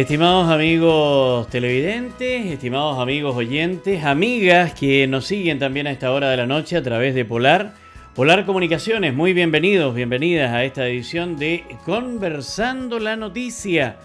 Estimados amigos televidentes, estimados amigos oyentes, amigas que nos siguen también a esta hora de la noche a través de Polar, Polar Comunicaciones, muy bienvenidos, bienvenidas a esta edición de Conversando la Noticia,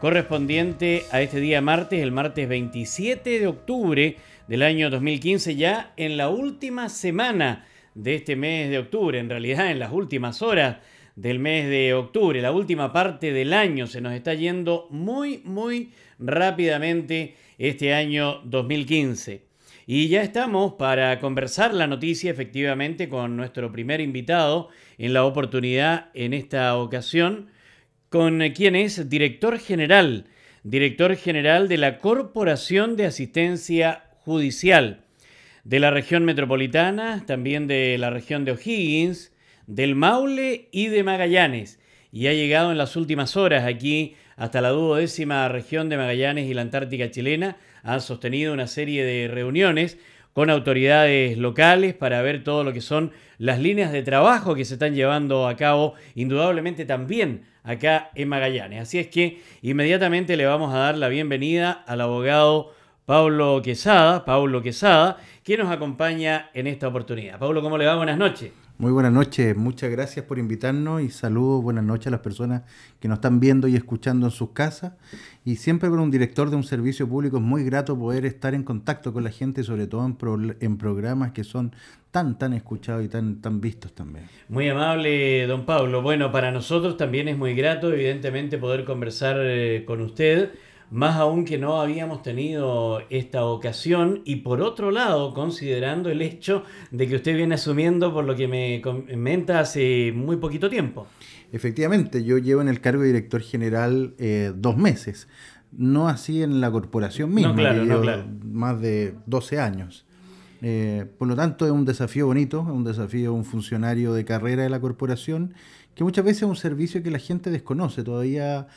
correspondiente a este día martes, el martes 27 de octubre del año 2015, ya en la última semana de este mes de octubre, en realidad en las últimas horas del mes de octubre, la última parte del año. Se nos está yendo muy, muy rápidamente este año 2015. Y ya estamos para conversar la noticia efectivamente con nuestro primer invitado en la oportunidad en esta ocasión, con quien es director general, director general de la Corporación de Asistencia Judicial de la región metropolitana, también de la región de O'Higgins, del Maule y de Magallanes y ha llegado en las últimas horas aquí hasta la duodécima región de Magallanes y la Antártica chilena. Han sostenido una serie de reuniones con autoridades locales para ver todo lo que son las líneas de trabajo que se están llevando a cabo, indudablemente también acá en Magallanes. Así es que inmediatamente le vamos a dar la bienvenida al abogado Pablo Quesada, Pablo Quesada, que nos acompaña en esta oportunidad. Pablo, ¿cómo le va? Buenas noches. Muy buenas noches, muchas gracias por invitarnos y saludos, buenas noches a las personas que nos están viendo y escuchando en sus casas. Y siempre por un director de un servicio público es muy grato poder estar en contacto con la gente, sobre todo en, programas que son tan, tan escuchados y tan, tan vistos también. Muy amable, don Pablo. Bueno, para nosotros también es muy grato, evidentemente, poder conversar eh, con usted más aún que no habíamos tenido esta ocasión y por otro lado, considerando el hecho de que usted viene asumiendo por lo que me comenta hace muy poquito tiempo. Efectivamente, yo llevo en el cargo de director general eh, dos meses, no así en la corporación misma, más de 12 años. Eh, por lo tanto, es un desafío bonito, es un desafío un funcionario de carrera de la corporación, que muchas veces es un servicio que la gente desconoce. Todavía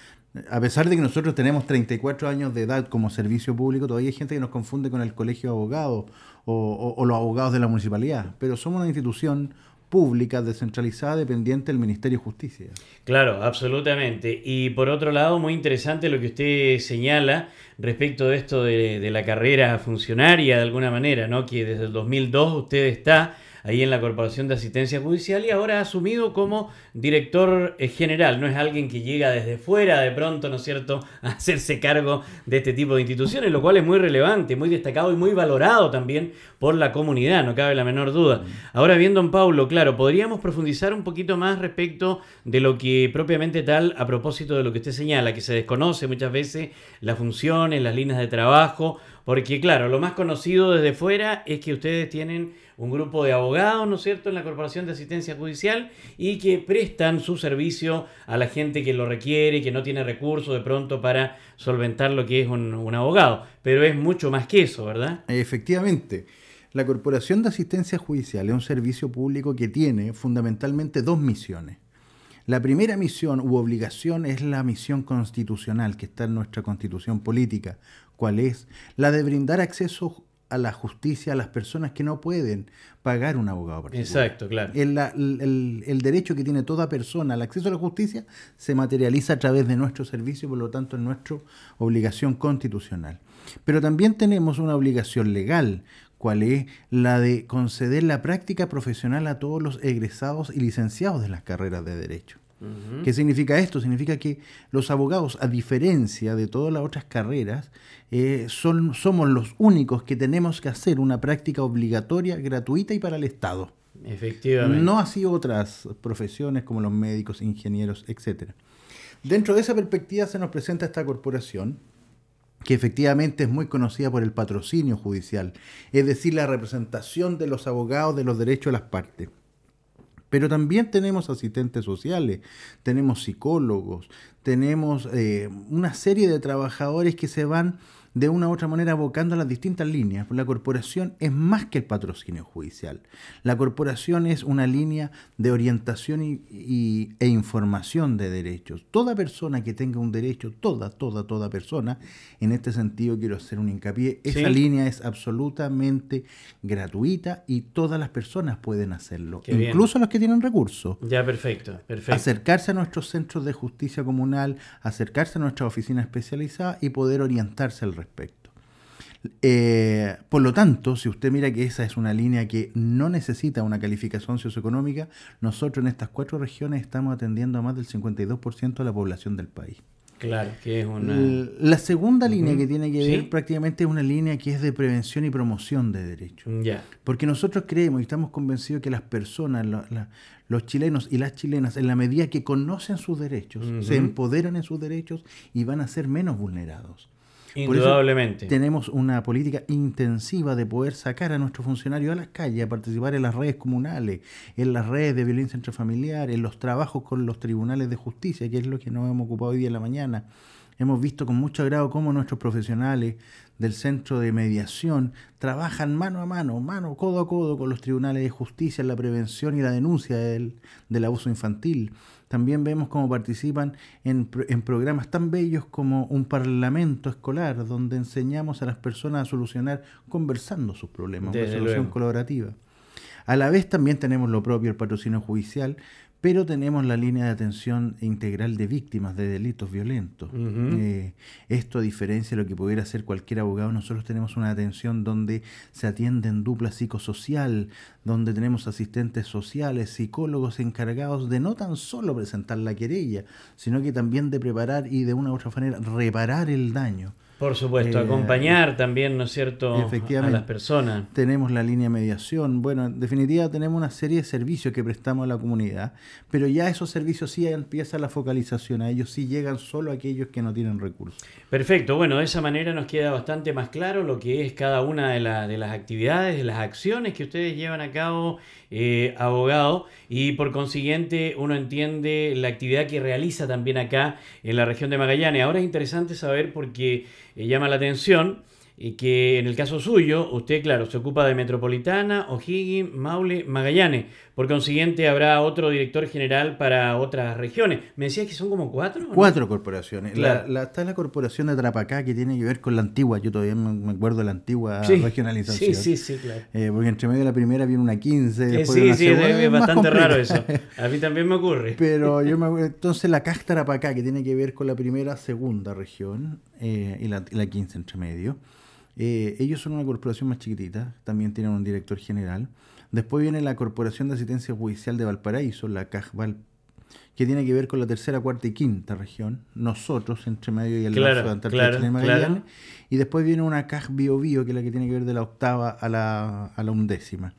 a pesar de que nosotros tenemos 34 años de edad como servicio público, todavía hay gente que nos confunde con el colegio de abogados o, los abogados de la municipalidad. Pero somos una institución pública descentralizada dependiente del Ministerio de Justicia. Claro, absolutamente. Y por otro lado, muy interesante lo que usted señala respecto de esto de, de la carrera funcionaria, de alguna manera, ¿no? que desde el 2002 usted está ahí en la Corporación de Asistencia Judicial y ahora ha asumido como director eh, general. No es alguien que llega desde fuera de pronto, ¿no es cierto?, a hacerse cargo de este tipo de instituciones, lo cual es muy relevante, muy destacado y muy valorado también por la comunidad, no cabe la menor duda. Ahora bien, don Paulo, claro, podríamos profundizar un poquito más respecto de lo que propiamente tal, a propósito de lo que usted señala, que se desconoce muchas veces las funciones, las líneas de trabajo, porque claro, lo más conocido desde fuera es que ustedes tienen un grupo de abogados, ¿no es cierto?, en la Corporación de Asistencia Judicial y que prestan su servicio a la gente que lo requiere, que no tiene recursos de pronto para solventar lo que es un, un abogado. Pero es mucho más que eso, ¿verdad? Efectivamente. La Corporación de Asistencia Judicial es un servicio público que tiene fundamentalmente dos misiones. La primera misión u obligación es la misión constitucional que está en nuestra constitución política, cuál es, la de brindar acceso a la justicia a las personas que no pueden pagar un abogado particular. Exacto, claro. El, derecho que tiene toda persona al acceso a la justicia se materializa a través de nuestro servicio y por lo tanto es nuestra obligación constitucional. Pero también tenemos una obligación legal, cuál es la de conceder la práctica profesional a todos los egresados y licenciados de las carreras de derecho. ¿Qué significa esto? Significa que los abogados, a diferencia de todas las otras carreras, eh, somos los únicos que tenemos que hacer una práctica obligatoria, gratuita y para el Estado. Efectivamente. No así otras profesiones como los médicos, ingenieros, etc. Dentro de esa perspectiva se nos presenta esta corporación, que efectivamente es muy conocida por el patrocinio judicial, es decir, la representación de los abogados de los derechos de las partes. Pero también tenemos asistentes sociales, tenemos psicólogos, tenemos eh, una serie de trabajadores que se van de una u otra manera abocando las distintas líneas. La corporación es más que el patrocinio judicial. La corporación es una línea de orientación e información de derechos. Toda persona que tenga un derecho, toda, toda, toda persona, en este sentido quiero hacer un hincapié, esa línea es absolutamente gratuita y todas las personas pueden hacerlo, incluso los que tienen recursos. Ya, perfecto, perfecto. Acercarse a nuestros centros de justicia comunal, acercarse a nuestra oficina especializada y poder orientarse al respecto respecto. Eh, por lo tanto, si usted mira que esa es una línea que no necesita una calificación socioeconómica, nosotros en estas cuatro regiones estamos atendiendo a más del 52% de la población del país. Claro, que es una... La segunda línea que tiene que ver prácticamente es una línea que es de prevención y promoción de derechos. Ya. Porque nosotros creemos y estamos convencidos que las personas, los chilenos y las chilenas, en la medida que conocen sus derechos, se empoderan en sus derechos y van a ser menos vulnerados. Indudablemente. tenemos una política intensiva de poder sacar a nuestros funcionarios a las calles, a participar en las redes comunales, en las redes de violencia intrafamiliar, en los trabajos con los tribunales de justicia, que es lo que nos hemos ocupado hoy día en la mañana. Hemos visto con mucho agrado cómo nuestros profesionales del centro de mediación trabajan mano a mano, mano, codo a codo con los tribunales de justicia en la prevención y la denuncia del abuso infantil también vemos cómo participan en, en, programas tan bellos como un parlamento escolar, donde enseñamos a las personas a solucionar conversando sus problemas, una solución colaborativa. A la vez también tenemos lo propio, el patrocinio judicial, pero tenemos la línea de atención integral de víctimas de delitos violentos. Eh, esto, a diferencia de lo que pudiera hacer cualquier abogado, nosotros tenemos una atención donde se atiende en dupla psicosocial, donde tenemos asistentes sociales, psicólogos encargados de no tan solo presentar la querella, sino que también de preparar y de una u otra manera reparar el daño. Por supuesto, eh, acompañar también, ¿no es cierto?, a las personas. Tenemos la línea mediación. Bueno, en definitiva tenemos una serie de servicios que prestamos a la comunidad, pero ya esos servicios sí empieza la focalización, a ellos sí llegan solo aquellos que no tienen recursos. Perfecto, bueno, de esa manera nos queda bastante más claro lo que es cada una de, de las actividades, de las acciones que ustedes llevan a cabo eh, abogado, y por consiguiente uno entiende la actividad que realiza también acá en la región de Magallanes. Ahora es interesante saber porque qué eh, llama la atención y que en el caso suyo, usted, claro, se ocupa de Metropolitana, O'Higgins, Maule, Magallanes. Por consiguiente, habrá otro director general para otras regiones. Me decías que son como cuatro. Cuatro corporaciones. La, la, está la corporación de Trapacá que tiene que ver con la antigua. Yo todavía me acuerdo de la antigua regionalización. Sí, sí, sí, claro. Eh, porque entre medio de la primera viene una 15. Eh, después sí, de una sí, es, bastante raro eso. A mí también me ocurre. Pero yo Entonces, la CAC Trapacá que tiene que ver con la primera, segunda región. Eh, y, la, 15 entre medio. Eh, ellos son una corporación más chiquitita, también tienen un director general. Después viene la Corporación de Asistencia Judicial de Valparaíso, la CAJVAL, que tiene que ver con la tercera, cuarta y quinta región, nosotros, entre medio y el de Antártida y Magallanes Y después viene una CAJ Bio que es la que tiene que ver de la octava a la undécima.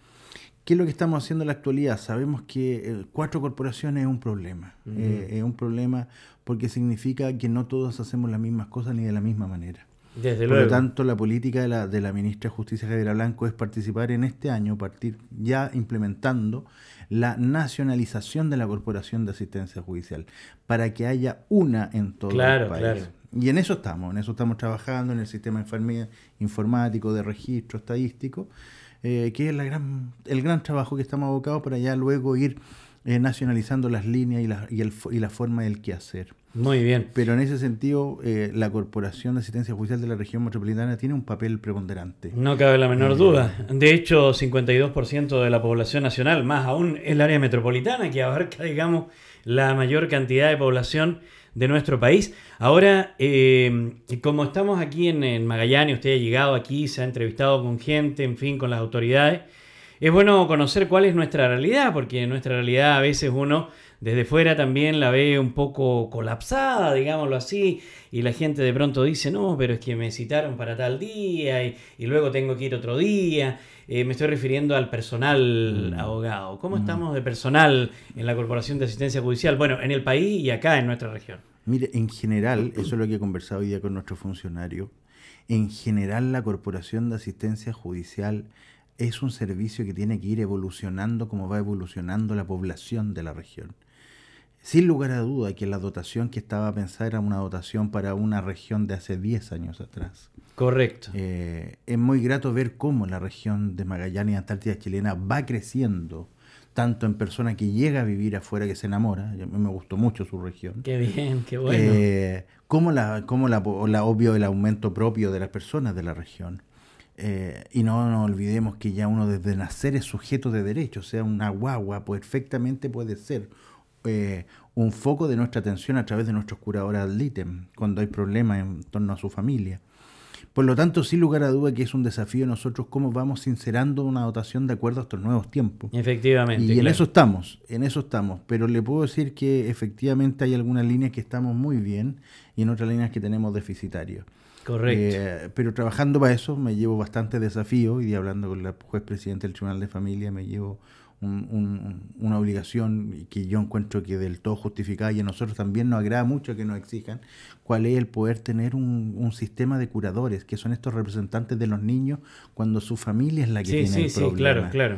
¿Qué es lo que estamos haciendo en la actualidad? Sabemos que eh, cuatro corporaciones es un problema. Eh, es un problema porque significa que no todos hacemos las mismas cosas ni de la misma manera. Por lo tanto, la política de la, ministra de Justicia Javier Blanco es participar en este año, partir ya implementando la nacionalización de la Corporación de Asistencia Judicial, para que haya una en todo el Y en eso estamos, en eso estamos trabajando, en el sistema informático de registro estadístico eh, que es gran, el gran trabajo que estamos abocados para ya luego ir eh, nacionalizando las líneas y la, forma del quehacer. Muy bien. Pero en ese sentido, eh, la Corporación de Asistencia Judicial de la Región Metropolitana tiene un papel preponderante. No cabe la menor eh, duda. De hecho, 52% de la población nacional, más aún el área metropolitana, que abarca, digamos, la mayor cantidad de población de nuestro país. Ahora, como estamos aquí en, en Magallanes, usted ha llegado aquí, se ha entrevistado con gente, en fin, con las autoridades es bueno conocer cuál es nuestra realidad, porque nuestra realidad a veces uno desde fuera también la ve un poco colapsada, digámoslo así, y la gente de pronto dice, no, pero es que me citaron para tal día y, luego tengo que ir otro día. Eh, me estoy refiriendo al personal mm. abogado. ¿Cómo mm. estamos de personal en la Corporación de Asistencia Judicial? Bueno, en el país y acá en nuestra región. Mire, en general, eso es lo que he conversado hoy día con nuestro funcionario, en general la Corporación de Asistencia Judicial es un servicio que tiene que ir evolucionando como va evolucionando la población de la región. Sin lugar a duda que la dotación que estaba pensada era una dotación para una región de hace 10 años atrás. Correcto. Eh, es muy grato ver cómo la región de Magallanes y Antártida chilena va creciendo, tanto en personas que llega a vivir afuera, que se enamora, a mí me gustó mucho su región. Qué bien, qué bueno. Eh, como la, la obvio el aumento propio de las personas de la región eh, y no nos olvidemos que ya uno desde nacer es sujeto de derechos, o sea, una guagua perfectamente puede ser eh, un foco de nuestra atención a través de nuestros curadores al litem, cuando hay problemas en torno a su familia. Por lo tanto, sin lugar a duda que es un desafío nosotros cómo vamos sincerando una dotación de acuerdo a estos nuevos tiempos. Efectivamente. Y en eso estamos, en eso estamos. Pero le puedo decir que efectivamente hay algunas líneas que estamos muy bien y en otras líneas que tenemos deficitarios. Correcto. Eh, pero trabajando para eso me llevo bastante desafío y hablando con la juez presidente del Tribunal de Familia me llevo una obligación que yo encuentro que del todo justificada y a nosotros también nos agrada mucho que nos exijan, cuál es el poder tener un, sistema de curadores, que son estos representantes de los niños cuando su familia es la que tiene el problema. Sí, claro, claro.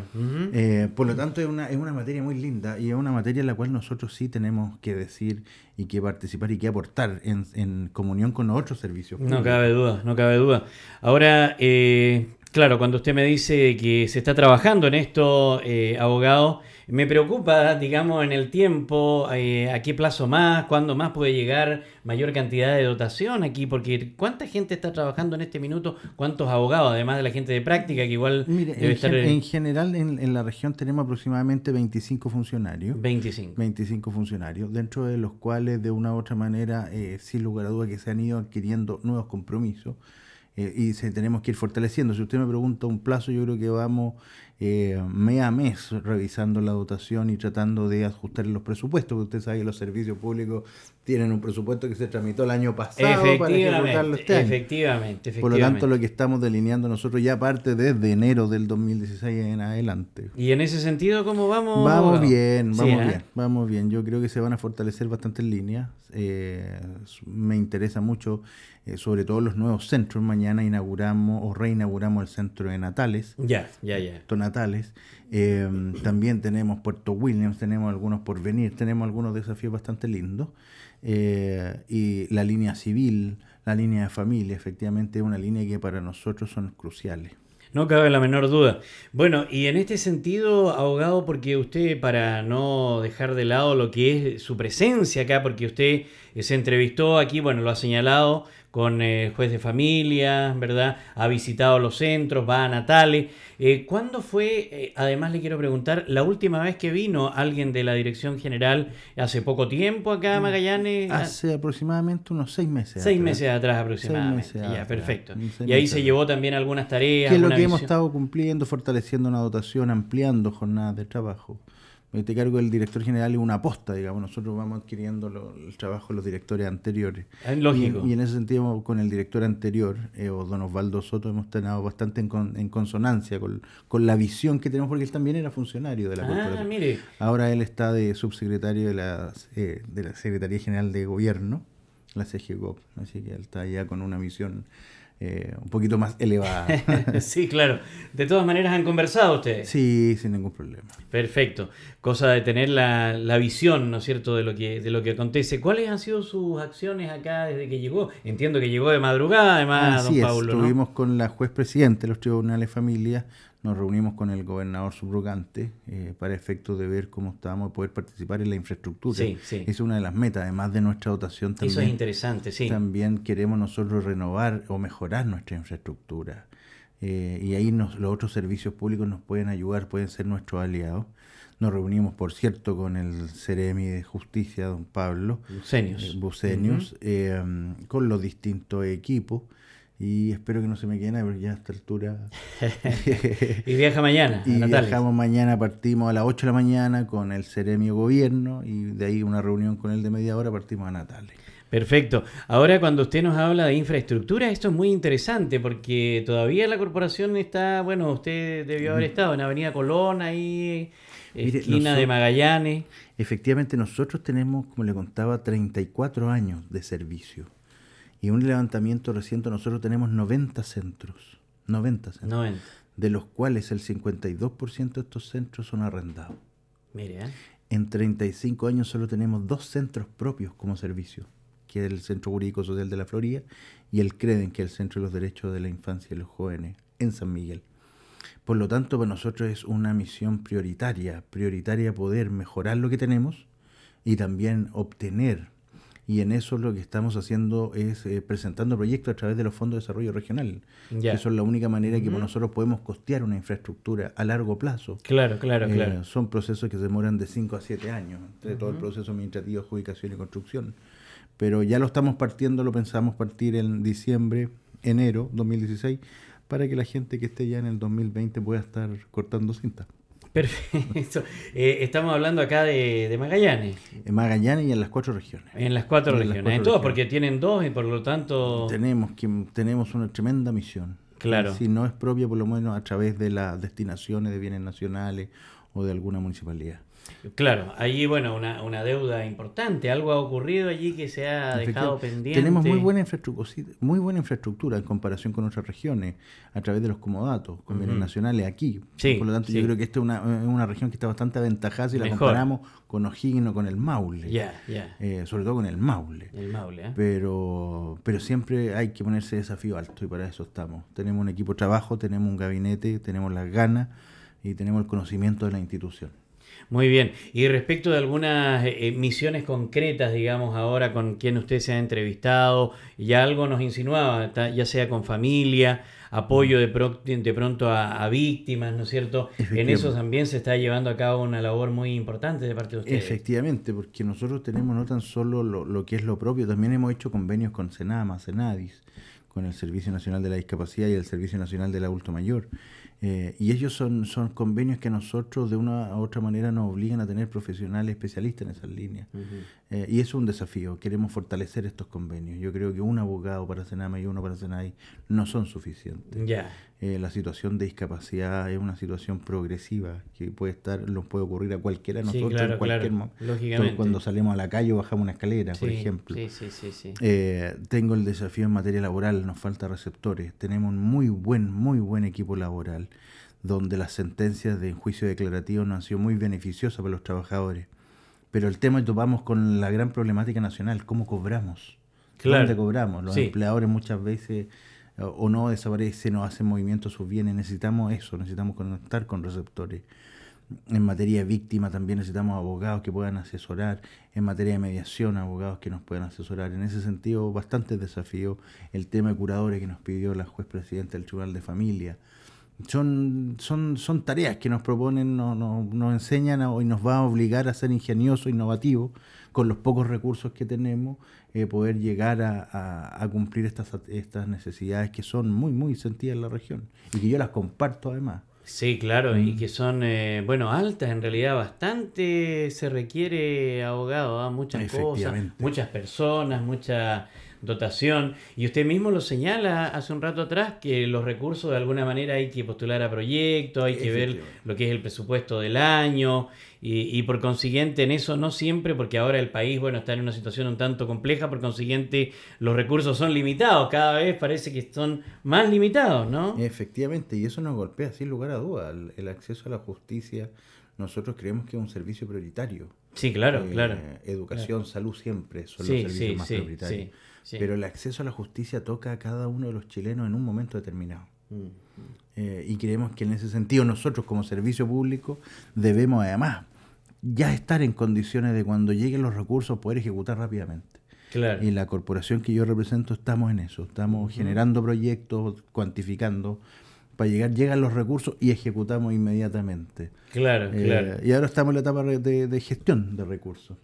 Eh, por lo tanto, es una, materia muy linda y es una materia en la cual nosotros sí tenemos que decir y que participar y que aportar en, comunión con los otros servicios. No cabe duda, no cabe duda. Ahora, eh, Claro, cuando usted me dice que se está trabajando en esto, eh, abogado, me preocupa, digamos, en el tiempo, eh, a qué plazo más, cuándo más puede llegar mayor cantidad de dotación aquí, porque cuánta gente está trabajando en este minuto, cuántos abogados, además de la gente de práctica, que igual en, general, en, la región tenemos aproximadamente 25 funcionarios. 25. 25 funcionarios, dentro de los cuales, de una u otra manera, eh, sin lugar a duda, que se han ido adquiriendo nuevos compromisos. Eh, y se, tenemos que ir fortaleciendo. Si usted me pregunta un plazo, yo creo que vamos eh, mes a mes revisando la dotación y tratando de ajustar los presupuestos, porque usted sabe que los servicios públicos tienen un presupuesto que se tramitó el año pasado para Efectivamente, este Por lo tanto, lo que estamos delineando nosotros ya parte desde enero del 2016 en adelante. Y en ese sentido, ¿cómo vamos? Vamos bien, vamos ¿eh? bien, vamos bien. Yo creo que se van a fortalecer bastantes líneas. Eh, me interesa mucho, eh, sobre todo los nuevos centros. Mañana inauguramos o reinauguramos el centro de Natales. Ya, ya, ya. Natales. Em, también tenemos Puerto Williams, tenemos algunos por venir, tenemos algunos desafíos bastante lindos. Eh, y la línea civil, la línea de familia, efectivamente, es una línea que para nosotros son cruciales. No cabe la menor duda. Bueno, y en este sentido, abogado, porque usted, para no dejar de lado lo que es su presencia acá, porque usted se entrevistó aquí, bueno, lo ha señalado con eh, juez de familia, ¿verdad? Ha visitado los centros, va a Natales. Eh, ¿Cuándo fue, eh, además le quiero preguntar, la última vez que vino alguien de la Dirección General hace poco tiempo acá a mm, Magallanes? Ah. Hace aproximadamente unos seis meses. Seis meses atrás aproximadamente. ya, perfecto. y ahí se llevó también algunas tareas. qué es lo que hemos estado cumpliendo, fortaleciendo una dotación, ampliando jornadas de trabajo este cargo del director general es una aposta, digamos. Nosotros vamos adquiriendo el trabajo de los directores anteriores. Ah, lógico. Y, en ese sentido, con el director anterior, eh, don Osvaldo Soto, hemos tenido bastante en, consonancia con, la visión que tenemos, porque él también era funcionario de la ah, Mire. Ahora él está de subsecretario de la, eh, de la Secretaría General de Gobierno, la CGCOP. Así que él está ya con una misión eh, un poquito más elevada. sí, claro. De todas maneras, han conversado ustedes. Sí, sin ningún problema. Perfecto. Cosa de tener la, la, visión, ¿no es cierto?, de lo, que, de lo que acontece. ¿Cuáles han sido sus acciones acá desde que llegó? Entiendo que llegó de madrugada, además, don Pablo. Estuvimos con la juez presidente de los tribunales familia, nos reunimos con el gobernador subrogante eh, para efectos de ver cómo estábamos, poder participar en la infraestructura. Sí, Es una de las metas, además de nuestra dotación también. Eso es interesante, sí. También queremos nosotros renovar o mejorar nuestra infraestructura. Eh, y ahí los otros servicios públicos nos pueden ayudar, pueden ser nuestros aliados. Nos reunimos, por cierto, con el Ceremi de Justicia, don Pablo. Bucenius. Eh, Bucenius, con los distintos equipos. Y espero que no se me quede nada, porque ya a esta altura. y viaja mañana. y viajamos mañana, partimos a las 8 de la mañana con el Ceremio Gobierno y de ahí una reunión con él de media hora partimos a Natales. Perfecto. Ahora cuando usted nos habla de infraestructura, esto es muy interesante porque todavía la corporación está, bueno, usted debió haber estado en Avenida Colón, ahí, eh, esquina de Magallanes. Efectivamente, nosotros tenemos, como le contaba, 34 años de servicio. Y un levantamiento reciente, nosotros tenemos 90 centros. 90 centros. De los cuales el 52% de estos centros son arrendados. Mire, ¿eh? En 35 años solo tenemos dos centros propios como servicio, que es el Centro Jurídico Social de la Florida y el CREDEN, que es el Centro de los Derechos de la Infancia y los Jóvenes, en San Miguel. Por lo tanto, para nosotros es una misión prioritaria, prioritaria poder mejorar lo que tenemos y también obtener y en eso lo que estamos haciendo es eh, presentando proyectos a través de los fondos de desarrollo regional. Que son la única manera que nosotros podemos costear una infraestructura a largo plazo. Claro, claro, eh, claro. Son procesos que se demoran de 5 a 7 años, entre todo el proceso administrativo, adjudicación y construcción. Pero ya lo estamos partiendo, lo pensamos partir en diciembre, enero 2016, para que la gente que esté ya en el 2020 pueda estar cortando cinta. Perfecto. Eh, estamos hablando acá de, Magallanes. En Magallanes y en las cuatro regiones. En las cuatro regiones, en todas, porque tienen dos y por lo tanto... Tenemos, que, tenemos una tremenda misión. Claro. Si no es propia, por lo menos a través de las destinaciones de bienes nacionales o de alguna municipalidad. Claro, allí, bueno, una, deuda importante, algo ha ocurrido allí que se ha dejado pendiente. Tenemos muy buena, infraestructura, muy buena infraestructura en comparación con otras regiones, a través de los comodatos, convenios nacionales aquí. Por lo tanto, yo creo que esta es una, una, región que está bastante aventajada si la comparamos con O'Higgins o con el Maule. Eh, sobre todo con el Maule. El Maule ¿eh? pero, pero siempre hay que ponerse desafío alto y para eso estamos. Tenemos un equipo de trabajo, tenemos un gabinete, tenemos las ganas y tenemos el conocimiento de la institución. Muy bien. Y respecto de algunas eh, eh, misiones concretas, digamos, ahora con quien usted se ha entrevistado, ya algo nos insinuaba, ya sea con familia, apoyo mm. de, de pronto a, víctimas, ¿no es cierto? En eso también se está llevando a cabo una labor muy importante de parte de ustedes. Efectivamente, porque nosotros tenemos no tan solo lo, que es lo propio, también hemos hecho convenios con CENAMA, CENADIS, con el Servicio Nacional de la Discapacidad y el Servicio Nacional del Adulto Mayor. Eh, y ellos son, son convenios que nosotros de una u otra manera nos obligan a tener profesionales especialistas en esas líneas. Eh, y es un desafío, queremos fortalecer estos convenios. Yo creo que un abogado para Sename y uno para Senai no son suficientes. ya eh, la situación de discapacidad es una situación progresiva que puede estar, nos puede ocurrir a cualquiera de nosotros en cualquier claro. lógicamente. cuando salimos a la calle o bajamos una escalera, por ejemplo. Sí, sí, sí. Eh, tengo el desafío en materia laboral, nos falta receptores. Tenemos un muy buen, muy buen equipo laboral, donde las sentencias de juicio declarativo no han sido muy beneficiosas para los trabajadores. Pero el tema que es topamos con la gran problemática nacional, cómo cobramos. Claro. ¿Dónde cobramos? Los empleadores muchas veces eh, o no desaparece, no hacen movimiento sus bienes. Necesitamos eso, necesitamos conectar con receptores. En materia de víctima también necesitamos abogados que puedan asesorar, en materia de mediación abogados que nos puedan asesorar. En ese sentido, bastante desafío el tema de curadores que nos pidió la juez presidenta del Tribunal de Familia son, son, son tareas que nos proponen, nos enseñan y nos van a obligar a ser ingeniosos, innovativos, con los pocos recursos que tenemos, eh, poder llegar a, a, cumplir estas, estas necesidades que son muy, muy sentidas en la región y que yo las comparto además. Sí, claro, y mm. que son, eh, bueno, altas en realidad, bastante se requiere abogado a ¿ah? muchas cosas, muchas personas, muchas dotación. Y usted mismo lo señala hace un rato atrás, que los recursos de alguna manera hay que postular a proyectos, hay que ver lo que es el presupuesto del año, y, por consiguiente en eso no siempre, porque ahora el país, bueno, está en una situación un tanto compleja, por consiguiente los recursos son limitados, cada vez parece que son más limitados, ¿no? Efectivamente, y eso nos golpea sin lugar a duda, el acceso a la justicia, nosotros creemos que es un servicio prioritario Sí, claro, eh, claro. Educación, salud siempre son los servicios más prioritarios. Pero el acceso a la justicia toca a cada uno de los chilenos en un momento determinado. Mm. Eh, y creemos que en ese sentido nosotros como servicio público debemos además ya estar en condiciones de cuando lleguen los recursos poder ejecutar rápidamente. Claro. Y la corporación que yo represento estamos en eso, estamos generando proyectos, cuantificando para llegar, llegan los recursos y ejecutamos inmediatamente. Claro, eh, claro. Y ahora estamos en la etapa de, de gestión de recursos.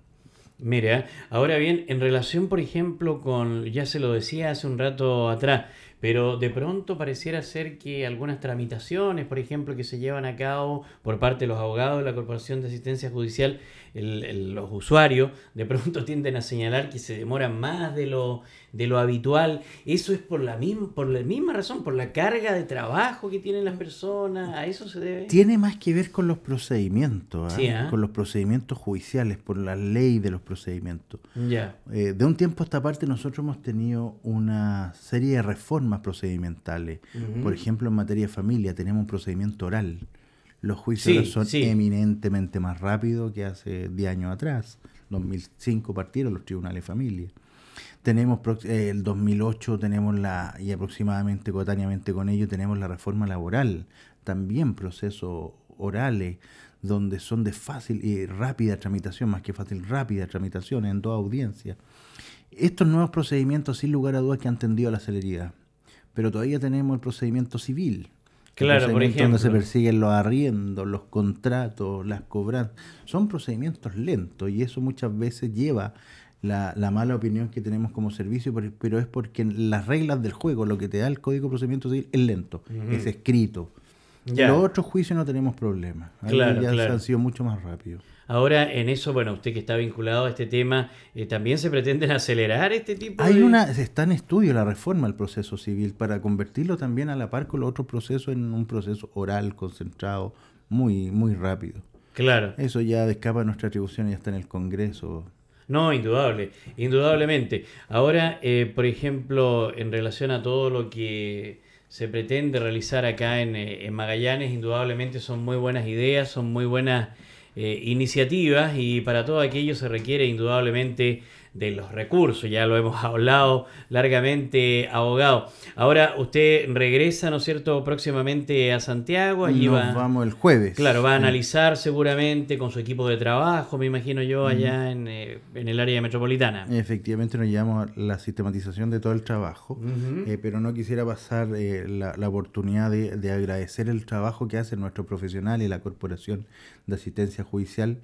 Mira, ahora bien, en relación, por ejemplo, con, ya se lo decía hace un rato atrás, pero de pronto pareciera ser que algunas tramitaciones, por ejemplo, que se llevan a cabo por parte de los abogados de la Corporación de Asistencia Judicial, los usuarios de pronto tienden a señalar que se demoran más de lo, de lo habitual. Eso es por la, misma, por la misma razón, por la carga de trabajo que tienen las mm. personas, a eso se debe. Tiene más que ver con los procedimientos, ¿ah? ¿ah? con los procedimientos judiciales, por la ley de los procedimientos. Ya. Eh, de un tiempo a esta parte nosotros hemos tenido una serie de reformas procedimentales. Por ejemplo, en materia de familia tenemos un procedimiento oral. Los juicios son eminentemente más rápidos que hace 10 años atrás. 2005 partieron los tribunales de familia. Tenemos eh, el 2008 tenemos la y aproximadamente cotáneamente con ello tenemos la reforma laboral, también procesos orales donde son de fácil y rápida tramitación, más que fácil, rápida tramitación en toda audiencia. Estos nuevos procedimientos sin lugar a dudas que han tendido a la celeridad pero todavía tenemos el procedimiento civil. Claro, por ejemplo. Donde se persiguen los arriendos, los contratos, las cobras. Son procedimientos lentos y eso muchas veces lleva la, mala opinión que tenemos como servicio, pero es porque las reglas del juego, lo que te da el código de procedimiento civil es lento, es escrito. Ya. Los otros juicios no tenemos problemas. Ahí ya claro. han sido mucho más rápidos. Ahora, en eso, bueno, usted que está vinculado a este tema, eh, ¿también se pretenden acelerar este tipo de...? Hay una, está en estudio la reforma al proceso civil para convertirlo también a la par con los otros procesos en un proceso oral, concentrado, muy, muy rápido. Claro. Eso ya escapa de nuestra atribución, ya está en el Congreso. No, indudable, indudablemente. Ahora, eh, por ejemplo, en relación a todo lo que se pretende realizar acá en eh, Magallanes, indudablemente son muy buenas ideas, son muy buenas eh, iniciativas y para todo aquello se requiere indudablemente de los recursos, ya lo hemos hablado largamente, abogado. Ahora usted regresa, ¿no es cierto?, próximamente a Santiago. Nos vamos el jueves. Claro, va a analizar seguramente con su equipo de trabajo, me imagino yo, allá eh, en, el área metropolitana. Efectivamente, nos llevamos la sistematización de todo el trabajo, eh, pero no quisiera pasar eh, la, oportunidad de, de agradecer el trabajo que hacen nuestros profesionales y la Corporación de Asistencia Judicial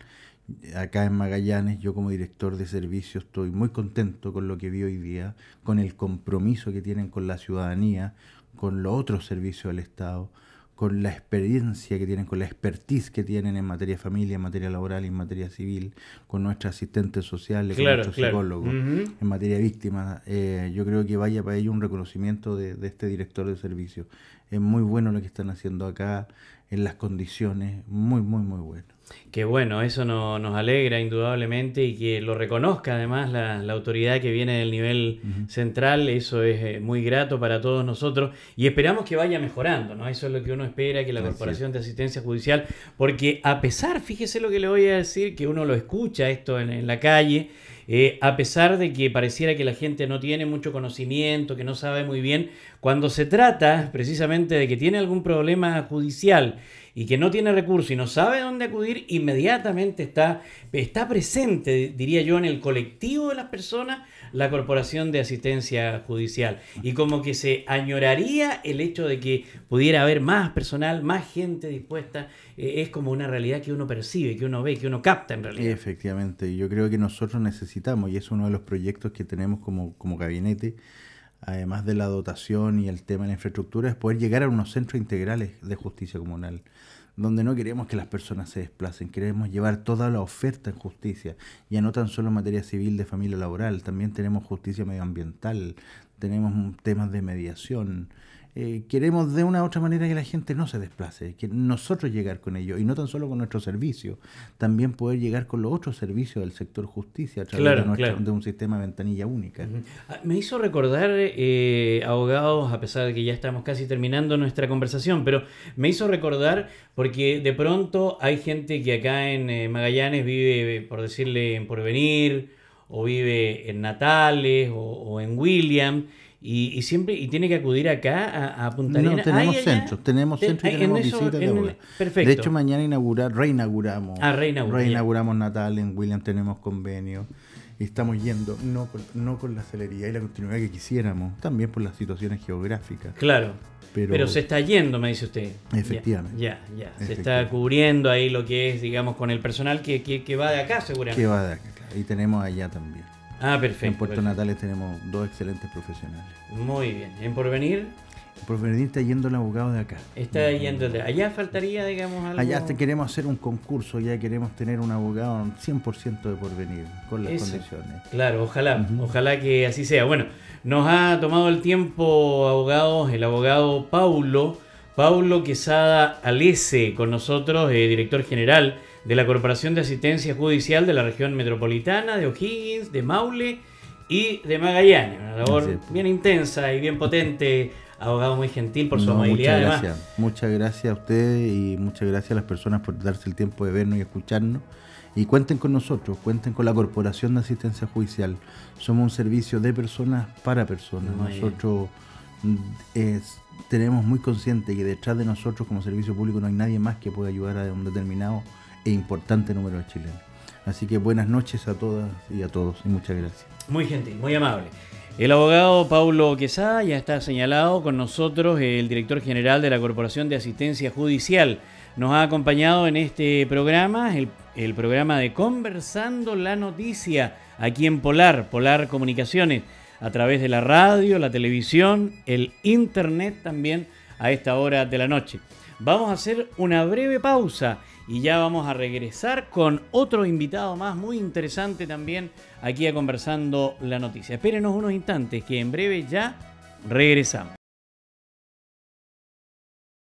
acá en Magallanes, yo como director de servicio estoy muy contento con lo que vi hoy día, con el compromiso que tienen con la ciudadanía, con los otros servicios del Estado, con la experiencia que tienen, con la expertise que tienen en materia de familia, en materia laboral en materia civil, con nuestros asistentes sociales, con nuestros psicólogos, en materia de víctimas. Eh, yo creo que vaya para ello un reconocimiento de, de este director de servicio. Es muy bueno lo que están haciendo acá, en las condiciones, muy, muy, muy bueno. Que bueno, eso nos alegra indudablemente y que lo reconozca además la, la autoridad que viene del nivel central, eso es eh, muy grato para todos nosotros y esperamos que vaya mejorando, ¿no? Eso es lo que uno espera, que la Corporación de Asistencia Judicial, porque a pesar, fíjese lo que le voy a decir, que uno lo escucha esto en, la calle, eh, a pesar de que pareciera que la gente no tiene mucho conocimiento, que no sabe muy bien, cuando se trata precisamente de que tiene algún problema judicial, y que no tiene recursos y no sabe dónde acudir, inmediatamente está, está presente, diría yo, en el colectivo de las personas la Corporación de Asistencia Judicial. Y como que se añoraría el hecho de que pudiera haber más personal, más gente dispuesta, eh, es como una realidad que uno percibe, que uno ve, que uno capta en realidad. Efectivamente, yo creo que nosotros necesitamos, y es uno de los proyectos que tenemos como, como gabinete, además de la dotación y el tema de la infraestructura, es poder llegar a unos centros integrales de justicia comunal, donde no queremos que las personas se desplacen, queremos llevar toda la oferta en justicia, ya no tan solo en materia civil de familia laboral, también tenemos justicia medioambiental, tenemos temas de mediación, eh, queremos de una u otra manera que la gente no se desplace, que nosotros llegar con ellos, y no tan solo con nuestro servicio, también poder llegar con los otros servicios del sector justicia a través de, un sistema de ventanilla única. Ah, me hizo recordar, eh, abogados, a pesar de que ya estamos casi terminando nuestra conversación, pero me hizo recordar porque de pronto hay gente que acá en eh, Magallanes vive, por decirle, en Porvenir, o vive en Natales, o, o en William, y, siempre y tiene que acudir acá a, a No, tenemos centros, tenemos centros y tenemos de Perfecto. De hecho, mañana inaugura, reinauguramos. Ah, reinauguramos. Natal, en William tenemos convenio. Y estamos yendo, no con, no con la celeridad y la continuidad que quisiéramos, también por las situaciones geográficas. Claro. Pero, se está yendo, me dice usted. Efectivamente. Ya, ya. Se está cubriendo ahí lo que es, digamos, con el personal que, que, va de acá, seguramente. Que va de acá, Y tenemos allá también. Ah, perfecto. En Puerto Natales tenemos dos excelentes profesionales. Muy bien. ¿En Porvenir? En Porvenir está yendo el abogado de acá. Está yendo allá. faltaría, digamos, algo. Allá te queremos hacer un concurso, ya queremos tener un abogado 100% de porvenir, con las condiciones. Claro, ojalá, ojalá que así sea. Bueno, nos ha tomado el tiempo, abogados, el abogado Paulo, Paulo Quesada Alese, con nosotros, eh, director general de la Corporación de Asistencia Judicial de la Región Metropolitana, de O'Higgins, de Maule y de Magallanes. Una labor bien intensa y bien potente. Abogado muy gentil por su amabilidad. Muchas gracias. Muchas gracias a ustedes y muchas gracias a las personas por darse el tiempo de vernos y escucharnos. Y cuenten con nosotros, cuenten con la Corporación de Asistencia Judicial. Somos un servicio de personas para personas. nosotros mm, tenemos muy consciente que detrás de nosotros como servicio público no hay nadie más que pueda ayudar a un determinado e importante número de chilenos. Así que buenas noches a todas y a todos y muchas gracias. Muy gentil, muy amable. El abogado Paulo Quesada ya está señalado con nosotros, el director general de la Corporación de Asistencia Judicial. Nos ha acompañado en este programa, el, el programa de Conversando la Noticia, aquí en Polar, Polar Comunicaciones, a través de la radio, la televisión, el internet también a esta hora de la noche. Vamos a hacer una breve pausa y ya vamos a regresar con otro invitado más muy interesante también aquí a conversando la noticia. Espérenos unos instantes que en breve ya regresamos.